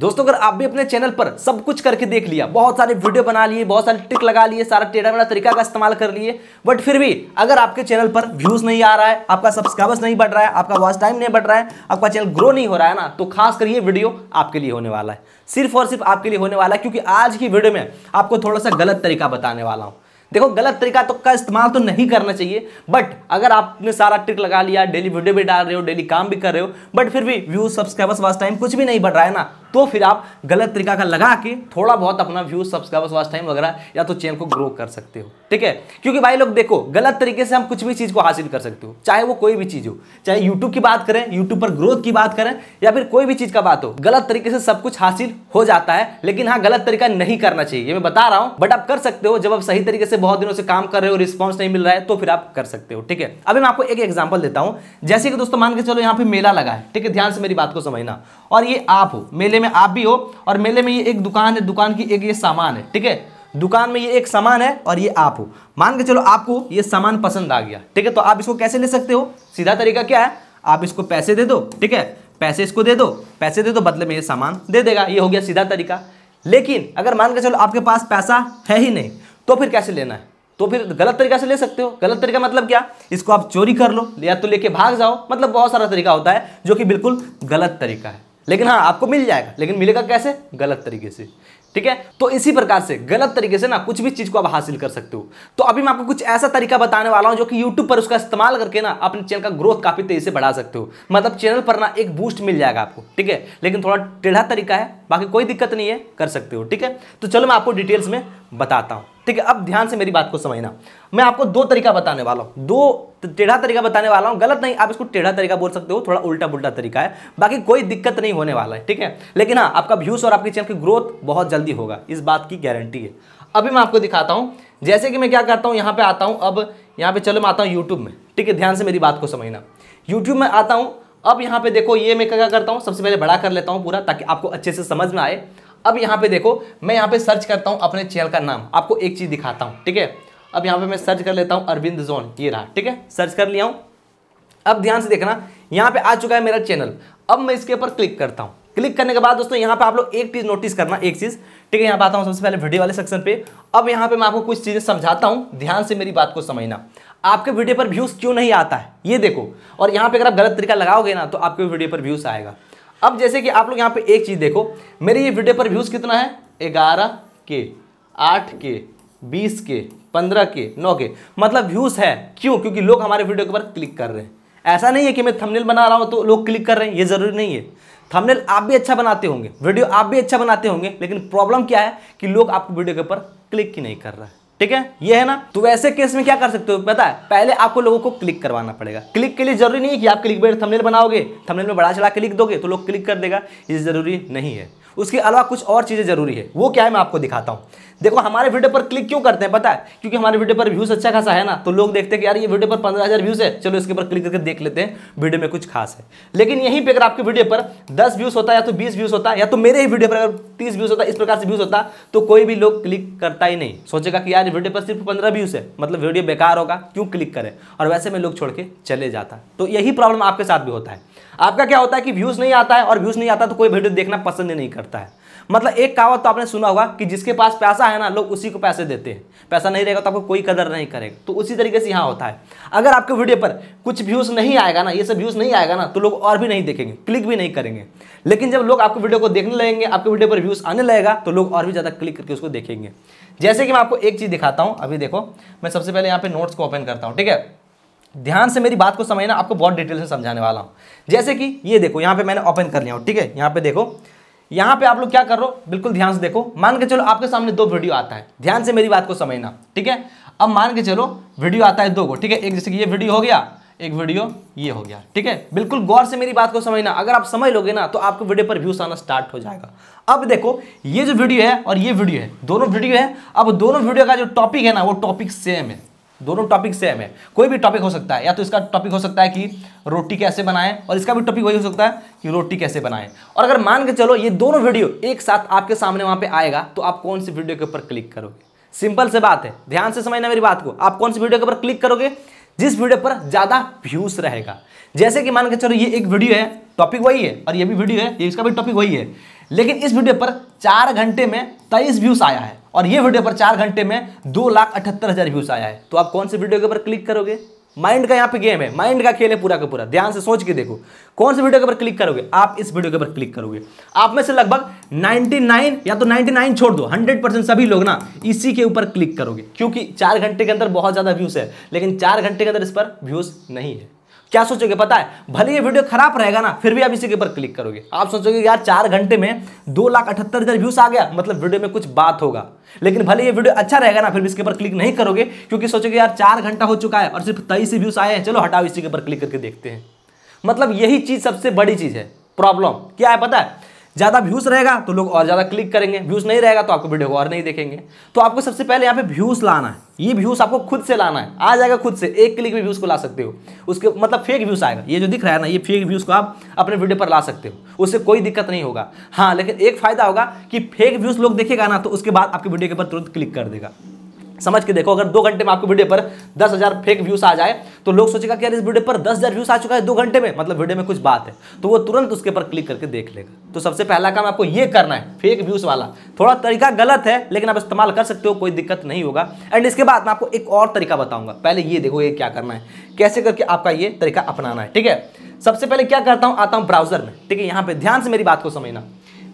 दोस्तों अगर आप भी अपने चैनल पर सब कुछ करके देख लिया बहुत सारे वीडियो बना लिए बहुत सारे ट्रिक लगा लिए सारा टेढ़ा मेढ़ा तरीका का इस्तेमाल कर लिए बट फिर भी अगर आपके चैनल पर व्यूज नहीं आ रहा है आपका सब्सक्राइबर्स नहीं बढ़ रहा है आपका वॉच टाइम नहीं बढ़ रहा है आपका चैनल ग्रो नहीं हो रहा है ना तो खास कर ये वीडियो आपके लिए होने वाला है सिर्फ और सिर्फ आपके लिए होने वाला है क्योंकि आज की वीडियो में आपको थोड़ा सा गलत तरीका बताने वाला हूँ देखो गलत तरीका तो का इस्तेमाल तो नहीं करना चाहिए बट अगर आपने सारा ट्रिक लगा लिया डेली वीडियो भी डाल रहे हो डेली काम भी कर रहे हो बट फिर भी व्यूज सब्सक्राइबर्स वास्ट टाइम कुछ भी नहीं बढ़ रहा है ना तो फिर आप गलत तरीका का लगा के थोड़ा बहुत अपना व्यू सब्सक्राइबर्स वाच टाइम वगैरह या तो चैनल को ग्रो कर सकते हो ठीक है क्योंकि भाई लोग देखो गलत तरीके से हम कुछ भी चीज़ को हासिल कर सकते हो चाहे वो कोई भी चीज़ हो चाहे यूट्यूब की बात करें यूट्यूब पर ग्रोथ की बात करें या फिर कोई भी चीज़ का बात हो गलत तरीके से सब कुछ हासिल हो जाता है लेकिन हाँ गलत तरीका नहीं करना चाहिए ये मैं बता रहा हूँ बट आप कर सकते हो जब आप सही तरीके से बहुत दिनों से काम कर रहे हो रिस्पॉन्स नहीं मिल रहा है तो फिर आप कर सकते हो ठीक है अभी मैं आपको एक एग्जाम्पल देता हूँ जैसे कि दोस्तों मान के चलो यहाँ पे मेला लगा है ठीक है ध्यान से मेरी बात को समझना और ये आप हो मेले में आप भी हो और मेले में ये एक दुकान है दुकान की एक ये सामान है ठीक है दुकान में ये एक सामान है और ये आप हो मान के चलो आपको ये सामान पसंद आ गया ठीक है तो आप इसको कैसे ले सकते हो सीधा तरीका क्या है आप इसको पैसे दे दो ठीक है पैसे इसको दे दो पैसे दे दो बदले में ये सामान दे देगा ये हो गया सीधा तरीका लेकिन अगर मान के चलो आपके पास पैसा है ही नहीं तो फिर कैसे लेना है तो फिर गलत तरीका से ले सकते हो गलत तरीका मतलब क्या इसको आप चोरी कर लो या तो लेके भाग जाओ मतलब बहुत सारा तरीका होता है जो कि बिल्कुल गलत तरीका है लेकिन हाँ आपको मिल जाएगा लेकिन मिलेगा कैसे गलत तरीके से ठीक है तो इसी प्रकार से गलत तरीके से ना कुछ भी चीज़ को आप हासिल कर सकते हो तो अभी मैं आपको कुछ ऐसा तरीका बताने वाला हूं जो कि YouTube पर उसका इस्तेमाल करके ना अपने चैनल का ग्रोथ काफ़ी तेज़ी से बढ़ा सकते हो मतलब चैनल पर ना एक बूस्ट मिल जाएगा आपको ठीक है लेकिन थोड़ा टेढ़ा तरीका है बाकी कोई दिक्कत नहीं है कर सकते हो ठीक है तो चलो मैं आपको डिटेल्स में बताता हूँ ठीक है अब ध्यान से मेरी बात को समझना मैं आपको दो तरीका बताने वाला हूँ दो टेढ़ा तरीका बताने वाला हूँ गलत नहीं आप इसको टेढ़ा तरीका बोल सकते हो थोड़ा उल्टा बुल्टा तरीका है बाकी कोई दिक्कत नहीं होने वाला है ठीक है लेकिन हाँ आपका व्यूज़ और आपके चैनल की ग्रोथ बहुत जल्दी होगा इस बात की गारंटी है अभी मैं आपको दिखाता हूँ जैसे कि मैं क्या करता हूँ यहाँ पर आता हूँ अब यहाँ पर चलो मैं आता हूँ यूट्यूब में ठीक है ध्यान से मेरी बात को समझना यूट्यूब में आता हूँ अब यहाँ पे देखो ये मैं क्या करता हूँ सबसे पहले बड़ा कर लेता हूँ पूरा ताकि आपको अच्छे से समझ में आए अब यहाँ पे देखो मैं यहाँ पे सर्च करता हूँ अपने चैनल का नाम आपको एक चीज़ दिखाता हूँ ठीक है अब यहाँ पे मैं सर्च कर लेता हूँ अरविंद जोन ये रहा ठीक है सर्च कर लिया हूँ अब ध्यान से देखना यहाँ पे आ चुका है मेरा चैनल अब मैं इसके ऊपर क्लिक करता हूँ क्लिक करने के बाद दोस्तों यहाँ पे आप लोग एक चीज़ नोटिस करना एक चीज़ ठीक है यहाँ पे आता हूँ सबसे पहले वीडियो वाले सेक्शन पे अब यहाँ पे मैं आपको कुछ चीज़ें समझाता हूँ ध्यान से मेरी बात को समझना आपके वीडियो पर व्यूज़ क्यों नहीं आता है ये देखो और यहाँ पे अगर आप गलत तरीका लगाओगे ना तो आपके वीडियो पर व्यूज़ आएगा अब जैसे कि आप लोग यहाँ पे एक चीज़ देखो मेरे ये वीडियो पर व्यूज़ कितना है ग्यारह के आठ के बीस के पंद्रह के नौ के मतलब व्यूज़ है क्यों क्योंकि लोग हमारे वीडियो के ऊपर क्लिक कर रहे हैं ऐसा नहीं है कि मैं थंबनेल बना रहा हूँ तो लोग क्लिक कर रहे हैं ये ज़रूरी नहीं है थंबनेल आप भी अच्छा बनाते होंगे वीडियो आप भी अच्छा बनाते होंगे लेकिन प्रॉब्लम क्या है कि लोग आपको वीडियो के ऊपर क्लिक ही नहीं कर रहा है ठीक है ये है ना तो वैसे केस में क्या कर सकते हो पता है पहले आपको लोगों को क्लिक करवाना पड़ेगा क्लिक के लिए जरूरी नहीं है कि आप क्लिक बेट थंबनेल बनाओगे थंबनेल में बड़ा चढ़ा के लिख दोगे तो लोग क्लिक कर देगा ये जरूरी नहीं है उसके अलावा कुछ और चीज़ें जरूरी है वो क्या है मैं आपको दिखाता हूँ देखो हमारे वीडियो पर क्लिक क्यों करते हैं पता है क्योंकि हमारे वीडियो पर व्यूज़ अच्छा खासा है ना तो लोग देखते हैं कि यार ये वीडियो पर पंद्रह हज़ार व्यूज़ है चलो इसके ऊपर क्लिक करके देख लेते हैं वीडियो में कुछ खास है लेकिन यहीं पर अगर आपके वीडियो पर दस व्यूज़ होता है या तो बीस व्यूज़ होता है या तो मेरे ही वीडियो पर अगर तीस व्यूज़ होता इस प्रकार से व्यूज़ होता तो कोई भी लोग क्लिक करता ही नहीं सोचेगा कि यार वीडियो पर सिर्फ पंद्रह व्यूज़ है मतलब वीडियो बेकार होगा क्यों क्लिक करें और वैसे में लोग छोड़ के चले जाता तो यही प्रॉब्लम आपके साथ भी होता है आपका क्या होता है कि व्यूज़ नहीं आता है और व्यूज़ नहीं आता तो कोई वीडियो देखना पसंद ही नहीं करता है मतलब एक कहावत तो आपने सुना होगा कि जिसके पास पैसा है ना लोग उसी को पैसे देते हैं पैसा नहीं रहेगा तो आपको कोई कदर नहीं करेगा तो उसी तरीके से यहाँ होता है अगर आपके वीडियो पर कुछ व्यूज़ नहीं आएगा ना ये सब व्यूज़ नहीं आएगा ना तो लोग और भी नहीं देखेंगे क्लिक भी नहीं करेंगे लेकिन जब लोग आपके वीडियो को देखने लगेंगे आपके वीडियो पर व्यूज़ आने लगेगा तो लोग और भी ज़्यादा क्लिक करके उसको देखेंगे जैसे कि मैं आपको एक चीज़ दिखाता हूँ अभी देखो मैं सबसे पहले यहाँ पर नोट्स को ओपन करता हूँ ठीक है ध्यान से मेरी बात को समझना आपको बहुत डिटेल से समझाने वाला हूँ जैसे कि ये देखो यहाँ पे मैंने ओपन कर लिया हूँ ठीक है यहाँ पे देखो यहाँ पे आप लोग क्या कर रहे हो बिल्कुल ध्यान से देखो मान के चलो आपके सामने दो वीडियो आता है ध्यान से मेरी बात को समझना ठीक है अब मान के चलो वीडियो आता है दो को ठीक है एक जैसे कि ये वीडियो हो गया एक वीडियो ये हो गया ठीक है बिल्कुल गौर से मेरी बात को समझना अगर आप समझ लोगे ना तो आपको वीडियो पर व्यूज आना स्टार्ट हो जाएगा अब देखो ये जो वीडियो है और ये वीडियो है दोनों वीडियो है अब दोनों वीडियो का जो टॉपिक है ना वो टॉपिक सेम है दोनों टॉपिक सेम है कोई भी टॉपिक हो सकता है या तो इसका टॉपिक हो सकता है कि रोटी कैसे बनाएं और इसका भी टॉपिक वही हो सकता है कि रोटी कैसे बनाएं और अगर मान के चलो ये दोनों वीडियो एक साथ आपके सामने वहां पे आएगा तो आप कौन सी वीडियो के ऊपर क्लिक करोगे सिंपल से बात है ध्यान से समझना मेरी बात को आप कौन सी वीडियो के ऊपर क्लिक करोगे जिस वीडियो पर ज़्यादा व्यूज रहेगा जैसे कि मान के चलो ये एक वीडियो है टॉपिक वही है और ये भी वीडियो है ये इसका भी टॉपिक वही है लेकिन इस वीडियो पर चार घंटे में तेईस व्यूज आया है और ये वीडियो पर चार घंटे में दो लाख अठहत्तर हज़ार व्यूज आया है तो आप कौन से वीडियो के ऊपर क्लिक करोगे माइंड का यहाँ पे गेम है माइंड का खेल है पूरा का पूरा ध्यान से सोच के देखो कौन से वीडियो के ऊपर क्लिक करोगे आप इस वीडियो के ऊपर क्लिक करोगे आप में से लगभग 99 या तो 99 छोड़ दो 100 परसेंट सभी लोग ना इसी के ऊपर क्लिक करोगे क्योंकि चार घंटे के अंदर बहुत ज़्यादा व्यूज़ है लेकिन चार घंटे के अंदर इस पर व्यूज़ नहीं है क्या सोचोगे पता है भले ये वीडियो खराब रहेगा ना फिर भी आप इसी के ऊपर क्लिक करोगे आप सोचोगे यार चार घंटे में दो लाख अठहत्तर हज़ार व्यूज़ आ गया मतलब वीडियो में कुछ बात होगा लेकिन भले ये वीडियो अच्छा रहेगा ना फिर भी इसके ऊपर क्लिक नहीं करोगे क्योंकि सोचोगे यार चार घंटा हो चुका है और सिर्फ तेईस व्यूज़ आए हैं चलो हटाओ इसी के ऊपर क्लिक करके देखते हैं मतलब यही चीज़ सबसे बड़ी चीज़ है प्रॉब्लम क्या है पता है ज़्यादा व्यूज़ रहेगा तो लोग और ज़्यादा क्लिक करेंगे व्यूज़ नहीं रहेगा तो आपको वीडियो को और नहीं देखेंगे तो आपको सबसे पहले यहाँ पे व्यूज़ लाना है ये व्यूज़ आपको खुद से लाना है आ जाएगा खुद से एक क्लिक में व्यूज़ को ला सकते हो उसके मतलब फेक व्यूज़ आएगा ये जो दिख रहा है ना ये फेक व्यूज़ को आप अपने वीडियो पर ला सकते हो उससे कोई दिक्कत नहीं होगा हाँ लेकिन एक फ़ायदा होगा कि फेक व्यूज़ लोग देखेगा ना तो उसके बाद आपके वीडियो के ऊपर तुरंत क्लिक कर देगा समझ के देखो अगर दो घंटे में आपकी वीडियो पर दस हज़ार फेक व्यूज़ आ जाए तो लोग सोचेगा कि यार इस वीडियो पर दस हज़ार व्यूज़ आ चुका है दो घंटे में मतलब वीडियो में कुछ बात है तो वो तुरंत उसके पर क्लिक करके देख लेगा तो सबसे पहला काम आपको ये करना है फेक व्यूज़ वाला थोड़ा तरीका गलत है लेकिन आप इस्तेमाल कर सकते हो कोई दिक्कत नहीं होगा एंड इसके बाद मैं आपको एक और तरीका बताऊंगा पहले ये देखो ये क्या करना है कैसे करके आपका ये तरीका अपनाना है ठीक है सबसे पहले क्या करता हूँ आता हूँ ब्राउजर में ठीक है यहाँ पे ध्यान से मेरी बात को समझना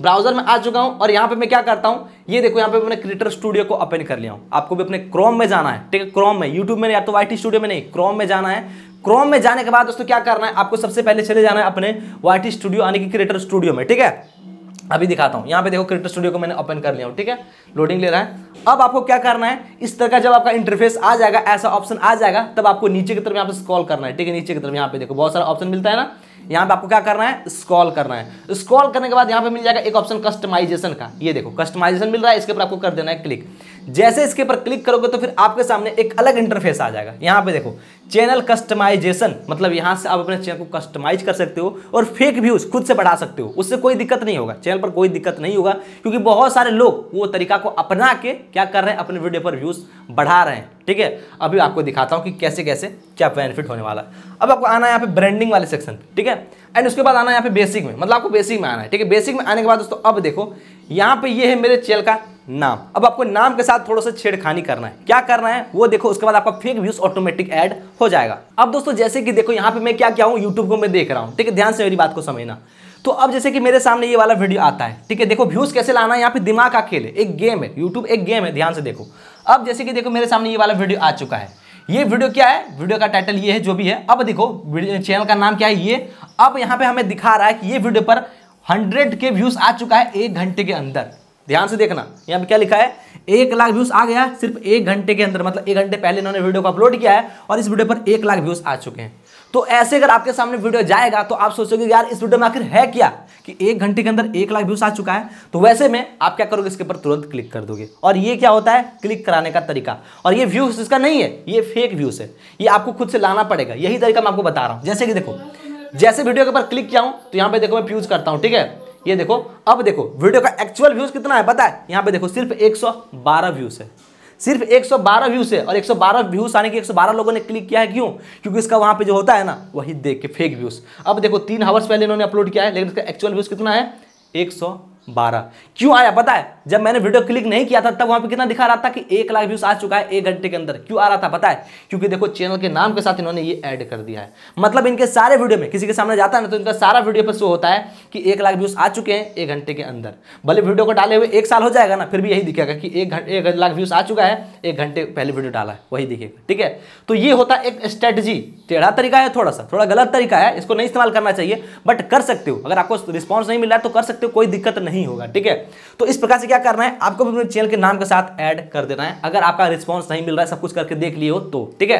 ब्राउजर में आ चुका हूँ और यहाँ पे मैं क्या करता हूँ ये देखो यहाँ पे मैंने क्रिएटर स्टूडियो को ओपन कर लिया हूं आपको भी अपने क्रोम में जाना है ठीक है क्रोम में यूट्यूब में या तो वाई स्टूडियो में नहीं क्रोम में जाना है क्रोम में जाने के बाद दोस्तों क्या करना है आपको सबसे पहले चले जाना है अपने वाई स्टूडियो यानी कि क्रिएटर स्टूडियो में ठीक है अभी दिखाता हूं यहाँ पे देखो क्रिएटर स्टूडियो को मैंने ओपन कर लिया हूँ ठीक है लोडिंग ले रहा है अब आपको क्या करना है इस तरह का जब आपका इंटरफेस आ जाएगा ऐसा ऑप्शन आ जाएगा तब आपको नीचे की तरफ यहाँ पे स्क्रॉल करना है ठीक है नीचे की तरफ यहाँ पे देखो बहुत सारा ऑप्शन मिलता है ना यहां पे आपको क्या करना है स्कॉल करना है स्कॉल करने के बाद यहाँ पे मिल जाएगा एक ऑप्शन कस्टमाइजेशन का ये देखो कस्टमाइजेशन मिल रहा है इसके ऊपर आपको कर देना है क्लिक जैसे इसके ऊपर क्लिक करोगे तो फिर आपके सामने एक अलग इंटरफेस आ जाएगा यहां पे देखो चैनल कस्टमाइजेशन मतलब यहाँ से आप अपने चैनल को कस्टमाइज कर सकते हो और फेक व्यूज खुद से बढ़ा सकते हो उससे कोई दिक्कत नहीं होगा चैनल पर कोई दिक्कत नहीं होगा क्योंकि बहुत सारे लोग वो तरीका को अपना के क्या कर रहे हैं अपने वीडियो पर व्यूज बढ़ा रहे हैं ठीक है अभी आपको दिखाता हूँ कि कैसे कैसे क्या बेनिफिट होने वाला है अब आपको आना है यहाँ पे ब्रांडिंग वाले सेक्शन पे ठीक है एंड उसके बाद आना है यहाँ पे बेसिक में मतलब आपको बेसिक में आना है ठीक है बेसिक में आने के बाद दोस्तों अब देखो यहाँ पे ये है मेरे चैनल का नाम अब आपको नाम के साथ थोड़ा सा छेड़खानी करना है क्या करना है वो देखो उसके बाद आपका फेक व्यूज ऑटोमेटिक ऐड हो जाएगा अब दोस्तों जैसे कि देखो यहाँ पे मैं क्या क्या हूँ यूट्यूब को मैं देख रहा हूँ ठीक है ध्यान से मेरी बात को समझना तो अब जैसे कि मेरे सामने ये वाला वीडियो आता है ठीक है देखो व्यूज कैसे लाना है यहाँ पे दिमाग का खेल है एक गेम है यूट्यूब एक गेम है ध्यान से देखो अब जैसे कि देखो मेरे सामने ये वाला वीडियो आ चुका है ये वीडियो क्या है वीडियो का टाइटल ये है जो भी है अब देखो चैनल का नाम क्या है ये अब यहाँ पे हमें दिखा रहा है कि ये वीडियो पर हंड्रेड के व्यूज आ चुका है एक घंटे के अंदर ध्यान से देखना यहाँ पे क्या लिखा है एक लाख व्यूज आ गया सिर्फ एक घंटे के अंदर मतलब एक घंटे पहले इन्होंने वीडियो को अपलोड किया है और इस वीडियो पर एक लाख व्यूज आ चुके हैं तो ऐसे अगर आपके सामने वीडियो जाएगा तो आप सोचोगे यार इस वीडियो में आखिर है क्या कि एक घंटे के अंदर एक लाख व्यूज आ चुका है तो वैसे में आप क्या करोगे इसके ऊपर तुरंत क्लिक कर दोगे और ये क्या होता है क्लिक कराने का तरीका और ये व्यूज इसका नहीं है ये फेक व्यूज है ये आपको खुद से लाना पड़ेगा यही तरीका मैं आपको बता रहा हूँ जैसे कि देखो जैसे वीडियो के ऊपर क्लिक किया हूँ तो यहाँ पे देखो मैं प्यूज करता हूँ ठीक है ये देखो अब देखो वीडियो का एक्चुअल व्यूज कितना है पता है यहाँ पे देखो सिर्फ एक व्यूज है सिर्फ 112 व्यूज है और 112 व्यूज आने के 112 लोगों ने क्लिक किया है क्यों क्योंकि इसका वहां पे जो होता है ना वही देख के फेक व्यूज अब देखो तीन हावर्स पहले इन्होंने अपलोड किया है लेकिन इसका एक्चुअल व्यूज कितना है एक बारह क्यों आया पता है जब मैंने वीडियो क्लिक नहीं किया था तब वहां पे कितना दिखा रहा था कि एक लाख व्यूज आ चुका है एक घंटे के अंदर क्यों आ रहा था पता है क्योंकि देखो चैनल के नाम के साथ इन्होंने ये ऐड कर दिया है मतलब इनके सारे वीडियो में किसी के सामने जाता है ना तो इनका सारा वीडियो पर शो होता है कि एक लाख व्यूज आ चुके हैं एक घंटे के अंदर भले वीडियो को डाले हुए एक साल हो जाएगा ना फिर भी यही दिखेगा कि एक घंटे एक लाख व्यूज आ चुका है एक घंटे पहले वीडियो डाला है वही दिखेगा ठीक है तो ये होता है एक स्ट्रेटजी टेढ़ा तरीका है थोड़ा सा थोड़ा गलत तरीका है इसको नहीं इस्तेमाल करना चाहिए बट कर सकते हो अगर आपको रिस्पॉन्स नहीं मिला तो कर सकते हो कोई दिक्कत नहीं नहीं होगा ठीक है तो इस प्रकार से क्या करना है आपको अपने चैनल के नाम के साथ ऐड कर देना है अगर आपका रिस्पॉन्स नहीं मिल रहा है सब कुछ करके देख लिए हो तो ठीक है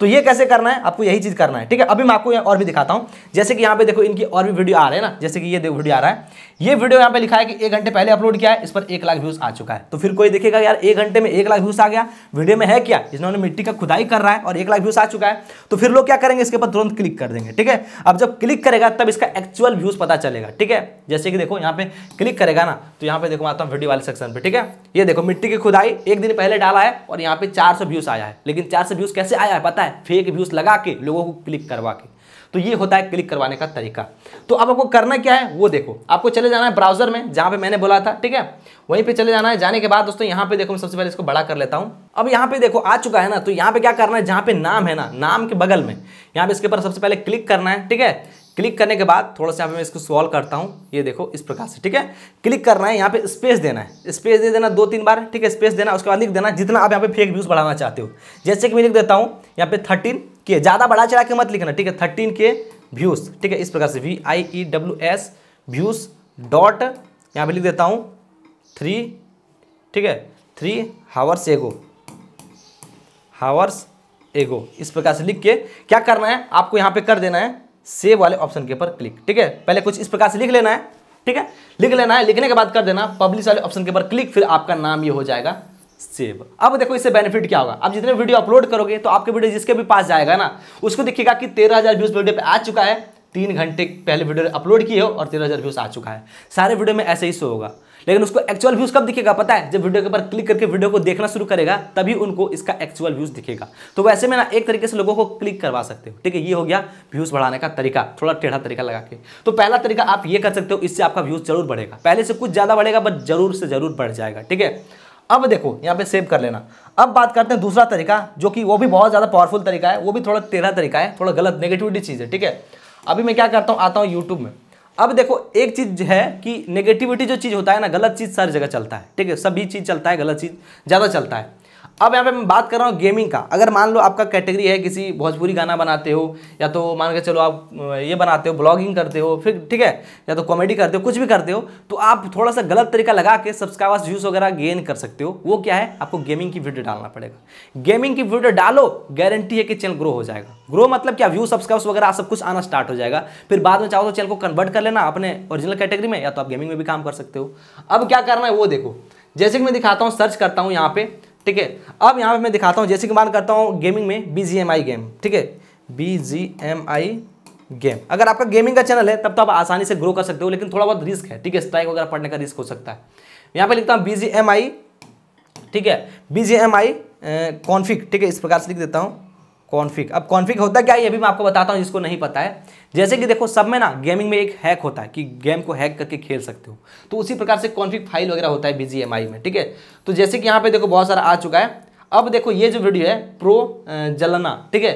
तो ये कैसे करना है आपको यही चीज़ करना है ठीक है अभी मैं आपको और भी दिखाता हूँ जैसे कि यहाँ पे देखो इनकी और भी वीडियो आ रहे हैं ना जैसे कि ये देखो वीडियो आ रहा है ये वीडियो यहाँ पे लिखा है कि एक घंटे पहले अपलोड किया है इस पर एक लाख व्यूज आ चुका है तो फिर कोई देखेगा यार एक घंटे में एक लाख व्यूज आ गया वीडियो में है क्या इन्होंने मिट्टी का खुदाई कर रहा है और एक लाख व्यूज आ चुका है तो फिर लोग क्या करेंगे इसके ऊपर तुरंत क्लिक कर देंगे ठीक है अब जब क्लिक करेगा तब इसका एक्चुअल व्यूज पता चलेगा ठीक है जैसे कि देखो यहाँ पे क्लिक करेगा ना तो यहाँ पे देखो घुमाता हूँ वीडियो वाले सेक्शन पे ठीक है ये देखो मिट्टी की खुदाई एक दिन पहले डाला है और यहाँ पे 400 व्यूज आया है लेकिन 400 व्यूज कैसे आया है पता है फेक व्यूज लगा के लोगों को क्लिक करवा के तो ये होता है क्लिक करवाने का तरीका तो अब आपको करना क्या है वो देखो आपको चले जाना है ब्राउजर में जहाँ पे मैंने बोला था ठीक है वहीं पे चले जाना है जाने के बाद दोस्तों यहाँ पे देखो मैं सबसे पहले इसको बड़ा कर लेता हूँ अब यहाँ पे देखो आ चुका है ना तो यहाँ पे क्या करना है जहाँ पे नाम है ना नाम के बगल में यहाँ पे इसके ऊपर सबसे पहले क्लिक करना है ठीक है क्लिक करने के बाद थोड़ा सा यहाँ पे मैं इसको सॉल्व करता हूँ ये देखो इस प्रकार से ठीक है क्लिक करना है यहाँ पे स्पेस देना है स्पेस दे देना दो तीन बार ठीक है स्पेस देना उसके बाद लिख देना जितना आप यहाँ पे फेक व्यूज़ बढ़ाना चाहते हो जैसे कि मैं लिख देता हूँ यहाँ पे थर्टीन के ज़्यादा बढ़ा चढ़ा के मत लिखना ठीक है थर्टीन के व्यूज़ ठीक है इस प्रकार से V I E W S views dot यहाँ पर लिख देता हूँ थ्री ठीक है थ्री हावर्स एगो हावर्स एगो इस प्रकार से लिख के क्या करना है आपको यहाँ पे कर देना है सेव वाले ऑप्शन के ऊपर क्लिक ठीक है पहले कुछ इस प्रकार से लिख लेना है ठीक है लिख लेना है लिखने के बाद कर देना पब्लिश वाले ऑप्शन के ऊपर क्लिक फिर आपका नाम ये हो जाएगा सेव अब देखो इससे बेनिफिट क्या होगा आप जितने वीडियो अपलोड करोगे तो आपके वीडियो जिसके भी पास जाएगा ना उसको देखिएगा कि तेरह हज़ार व्यूज़ वीडियो पे आ चुका है तीन घंटे पहले वीडियो अपलोड किए हो और तेरह हज़ार व्यूज़ आ चुका है सारे वीडियो में ऐसे ही शो होगा लेकिन उसको एक्चुअल व्यूज कब दिखेगा पता है जब वीडियो के ऊपर क्लिक करके वीडियो को देखना शुरू करेगा तभी उनको इसका एक्चुअल व्यूज दिखेगा तो वैसे में ना एक तरीके से लोगों को क्लिक करवा सकते हो ठीक है ये हो गया व्यूज बढ़ाने का तरीका थोड़ा टेढ़ा तरीका लगा के तो पहला तरीका आप ये कर सकते हो इससे आपका व्यूज जरूर बढ़ेगा पहले से कुछ ज्यादा बढ़ेगा बट जरूर से जरूर बढ़ जाएगा ठीक है अब देखो यहाँ पे सेव कर लेना अब बात करते हैं दूसरा तरीका जो कि वो भी बहुत ज़्यादा पावरफुल तरीका है वो भी थोड़ा टेढ़ा तरीका है थोड़ा गलत नेगेटिविटी चीज़ है ठीक है अभी मैं क्या करता हूँ आता हूँ यूट्यूब में अब देखो एक चीज़ है कि नेगेटिविटी जो चीज़ होता है ना गलत चीज़ सारी जगह चलता है ठीक है सभी चीज़ चलता है गलत चीज़ ज़्यादा चलता है अब यहाँ पे मैं बात कर रहा हूँ गेमिंग का अगर मान लो आपका कैटेगरी है किसी भोजपुरी गाना बनाते हो या तो मान के चलो आप ये बनाते हो ब्लॉगिंग करते हो फिर ठीक है या तो कॉमेडी करते हो कुछ भी करते हो तो आप थोड़ा सा गलत तरीका लगा के सब्सक्राइबर्स व्यूज़ वगैरह गेन कर सकते हो वो क्या है आपको गेमिंग की वीडियो डालना पड़ेगा गेमिंग की वीडियो डालो गारंटी है कि चैनल ग्रो हो जाएगा ग्रो मतलब क्या व्यू सब्सक्राइब्स वगैरह सब कुछ आना स्टार्ट हो जाएगा फिर बाद में चाहो तो चैनल को कन्वर्ट कर लेना अपने ओरिजिनल कैटेगरी में या तो आप गेमिंग में भी काम कर सकते हो अब क्या करना है वो देखो जैसे कि मैं दिखाता हूँ सर्च करता हूँ यहाँ पे ठीक है अब यहाँ पे मैं दिखाता हूँ जैसे कि मान करता हूँ गेमिंग में B G M I game ठीक है B G M I game अगर आपका गेमिंग का चैनल है तब तो आप आसानी से ग्रो कर सकते हो लेकिन थोड़ा बहुत रिस्क है ठीक है स्ट्राइक वगैरह पढ़ने का रिस्क हो सकता है यहाँ पे लिखता हूँ बी जी एम आई ठीक है B G M I config ठीक है इस प्रकार से लिख देता हूँ कॉन्फिक अब कॉन्फिक होता क्या है ये भी मैं आपको बताता हूँ जिसको नहीं पता है जैसे कि देखो सब में ना गेमिंग में एक हैक होता है कि गेम को हैक करके खेल सकते हो तो उसी प्रकार से कॉन्फिक फाइल वगैरह होता है बी में ठीक है तो जैसे कि यहाँ पे देखो बहुत सारा आ चुका है अब देखो ये जो वीडियो है प्रो जलना ठीक है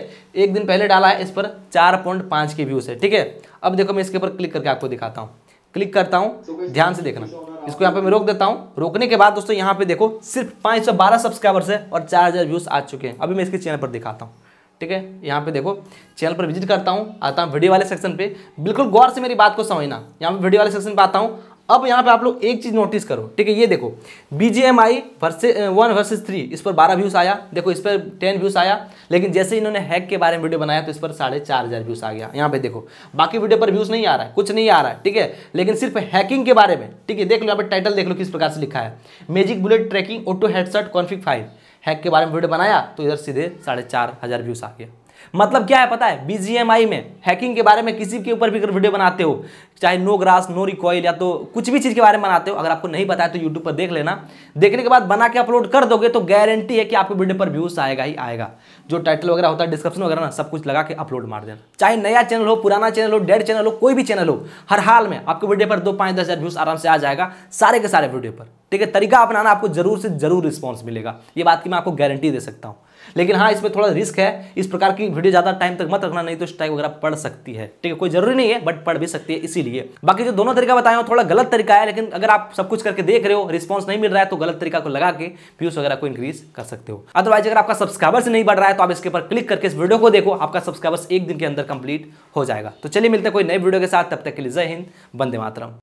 एक दिन पहले डाला है इस पर चार पॉइंट पाँच के व्यूज़ है ठीक है अब देखो मैं इसके ऊपर क्लिक करके आपको दिखाता हूँ क्लिक करता हूँ तो ध्यान से देखना इसको यहाँ पे मैं रोक देता हूँ रोकने के बाद दोस्तों यहाँ पे देखो सिर्फ 512 सब्सक्राइबर्स है और 4000 व्यूज़ आ चुके हैं अभी मैं इसके चैनल पर दिखाता हूँ ठीक है यहाँ पे देखो चैनल पर विजिट करता हूँ आता हूँ वीडियो वाले सेक्शन पे बिल्कुल गौर से मेरी बात को समझना यहाँ पे वीडियो वाले सेक्शन पे आता हूँ अब यहाँ पे आप लोग एक चीज़ नोटिस करो ठीक है ये देखो B G M I versus one versus three इस पर बारह व्यूज़ आया देखो इस पर टेन व्यूज़ आया लेकिन जैसे इन्होंने हैक के बारे में वीडियो बनाया तो इस पर साढ़े चार हज़ार व्यूज़ आ गया यहाँ पे देखो बाकी वीडियो पर व्यूज़ नहीं आ रहा है कुछ नहीं आ रहा है ठीक है लेकिन सिर्फ हैकिंग के बारे में ठीक है देख लो यहाँ पर टाइटल देख लो किस प्रकार से लिखा है magic bullet tracking auto headshot config five hack के बारे में वीडियो बनाया तो इधर सीधे साढ़े चार हज़ार व्यूज़ आ गया मतलब क्या है पता है बीजीएमआई में हैकिंग के बारे में किसी के ऊपर भी अगर वीडियो बनाते हो चाहे नो ग्रास नो रिकॉयल या तो कुछ भी चीज़ के बारे में बनाते हो अगर आपको नहीं पता है तो यूट्यूब पर देख लेना देखने के बाद बना के अपलोड कर दोगे तो गारंटी है कि आपके वीडियो पर व्यूज आएगा ही आएगा जो टाइटल वगैरह होता है डिस्क्रिप्शन वगैरह ना सब कुछ लगा के अपलोड मार देना चाहे नया चैनल हो पुराना चैनल हो डेड चैनल हो कोई भी चैनल हो हर हाल में आपके वीडियो पर दो पाँच दस हज़ार व्यूज़ आराम से आ जाएगा सारे के सारे वीडियो पर ठीक है तरीका अपनाना आपको जरूर से जरूर रिस्पॉन्स मिलेगा ये बात की मैं आपको गारंटी दे सकता हूँ लेकिन हाँ इसमें थोड़ा रिस्क है इस प्रकार की वीडियो ज़्यादा टाइम तक मत रखना नहीं तो स्ट्राइक वगैरह पड़ सकती है ठीक है कोई जरूरी नहीं है बट पढ़ भी सकती है इसीलिए बाकी जो दोनों तरीका बताया हूँ थोड़ा गलत तरीका है लेकिन अगर आप सब कुछ करके देख रहे हो रिस्पॉन्स नहीं मिल रहा है तो गलत तरीका को लगा के व्यूज वगैरह को इंक्रीज कर सकते हो अदरवाइज अगर आपका सब्सक्राइबर्स नहीं बढ़ रहा है तो आप इसके ऊपर क्लिक करके इस वीडियो को देखो आपका सब्सक्राइबर्स एक दिन के अंदर कंप्लीट हो जाएगा तो चलिए मिलते हैं कोई नए वीडियो के साथ तब तक के लिए जय हिंद बंदे मातरम